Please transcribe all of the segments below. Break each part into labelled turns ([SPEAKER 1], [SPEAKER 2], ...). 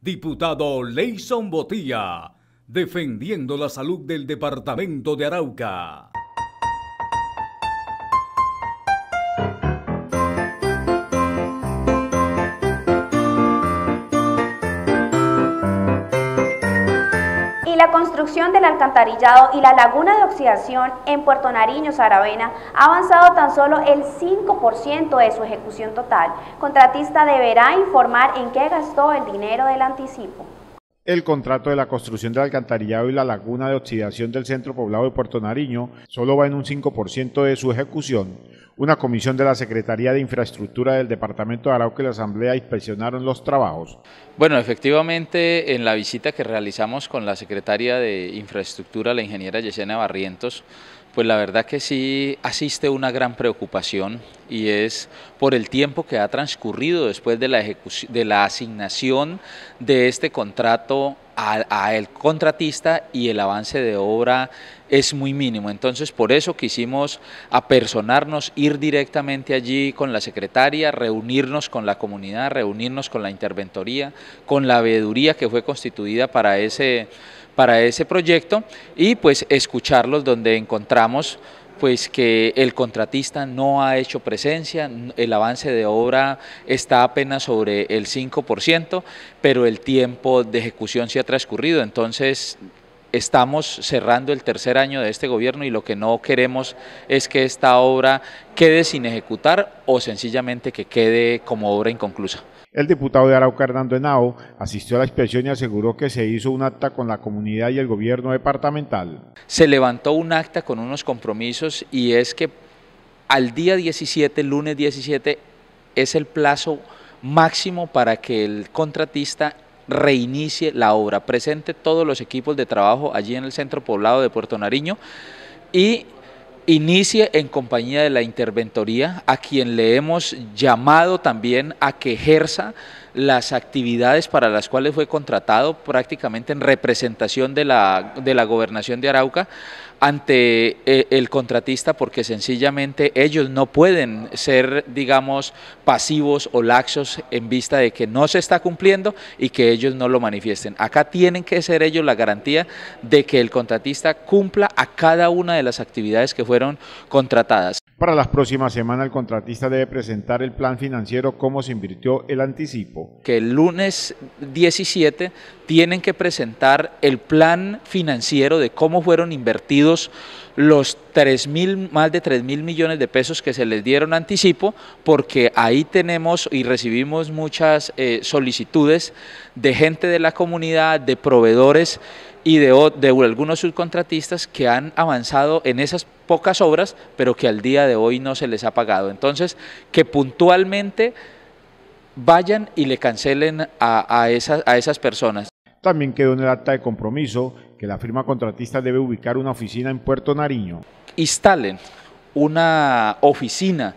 [SPEAKER 1] diputado Leison Botía, defendiendo la salud del departamento de Arauca.
[SPEAKER 2] la construcción del alcantarillado y la laguna de oxidación en Puerto Nariño, Saravena, ha avanzado tan solo el 5% de su ejecución total. Contratista deberá informar en qué gastó el dinero del anticipo el contrato de la construcción del alcantarillado y la laguna de oxidación del centro poblado de Puerto Nariño solo va en un 5% de su ejecución. Una comisión de la Secretaría de Infraestructura del Departamento de Arauca y la Asamblea inspeccionaron los trabajos.
[SPEAKER 1] Bueno, efectivamente, en la visita que realizamos con la Secretaría de Infraestructura, la ingeniera Yesenia Barrientos, pues la verdad que sí asiste una gran preocupación y es por el tiempo que ha transcurrido después de la, de la asignación de este contrato al a el contratista y el avance de obra es muy mínimo. Entonces, por eso quisimos apersonarnos, ir directamente allí con la secretaria, reunirnos con la comunidad, reunirnos con la interventoría, con la veeduría que fue constituida para ese para ese proyecto y pues escucharlos donde encontramos pues que el contratista no ha hecho presencia, el avance de obra está apenas sobre el 5%, pero el tiempo de ejecución se ha transcurrido, entonces estamos cerrando el tercer año de este gobierno y lo que no queremos es que esta obra quede sin ejecutar o sencillamente que quede como obra inconclusa.
[SPEAKER 2] El diputado de Arauca, Hernando Henao, asistió a la inspección y aseguró que se hizo un acta con la comunidad y el gobierno departamental. Se
[SPEAKER 1] levantó un acta con unos compromisos y es que al día 17, lunes 17, es el plazo máximo para que el contratista reinicie la obra, presente todos los equipos de trabajo allí en el centro poblado de Puerto Nariño y inicie en compañía de la interventoría, a quien le hemos llamado también a que ejerza las actividades para las cuales fue contratado prácticamente en representación de la, de la gobernación de Arauca ante eh, el contratista porque sencillamente ellos no pueden ser, digamos, pasivos o laxos en vista de que no se está cumpliendo y que ellos no lo manifiesten. Acá tienen que ser ellos la garantía de que el contratista cumpla a cada una de las actividades que fueron contratadas.
[SPEAKER 2] Para las próximas semanas el contratista debe presentar el plan financiero cómo se invirtió el anticipo. Que el lunes
[SPEAKER 1] 17 tienen que presentar el plan financiero de cómo fueron invertidos los 3 mil, más de 3 mil millones de pesos que se les dieron anticipo, porque ahí tenemos y recibimos muchas eh, solicitudes de gente de la comunidad, de proveedores y de, algunos subcontratistas que han avanzado en esas pocas obras, pero que al día de hoy no se les ha pagado. Entonces, que puntualmente vayan y le cancelen a, esas, a esas personas.
[SPEAKER 2] También quedó en el acta de compromiso que la firma contratista debe ubicar una oficina en Puerto Nariño. Instalen una oficina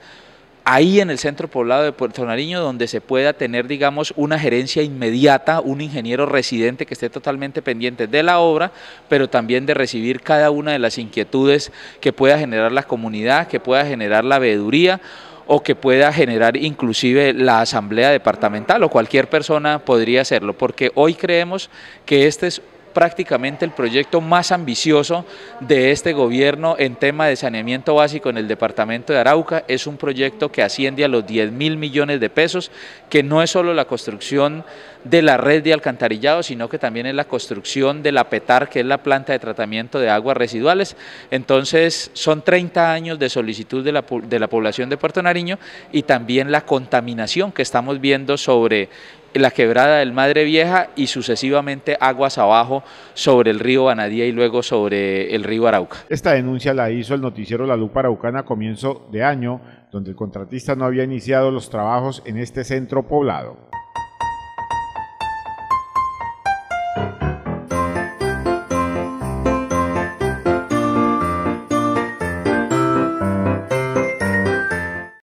[SPEAKER 1] ahí en el centro poblado de Puerto Nariño, donde se pueda tener, digamos, una gerencia inmediata, un ingeniero residente que esté totalmente pendiente de la obra, pero también de recibir cada una de las inquietudes que pueda generar la comunidad, que pueda generar la veeduría o que pueda generar inclusive la asamblea departamental o cualquier persona podría hacerlo, porque hoy creemos que este es prácticamente el proyecto más ambicioso de este gobierno en tema de saneamiento básico en el departamento de Arauca. Es un proyecto que asciende a los 10 mil millones de pesos, que no es solo la construcción de la red de alcantarillado, sino que también es la construcción de la PETAR, que es la planta de tratamiento de aguas residuales. Entonces, son 30 años de solicitud de la, de la población de Puerto Nariño y también la contaminación que estamos viendo sobre la quebrada del Madre Vieja y sucesivamente aguas abajo sobre el río Banadía y luego sobre el río
[SPEAKER 2] Arauca. Esta denuncia la hizo el noticiero La Lupa Araucana a comienzo de año, donde el contratista no había iniciado los trabajos en este centro poblado.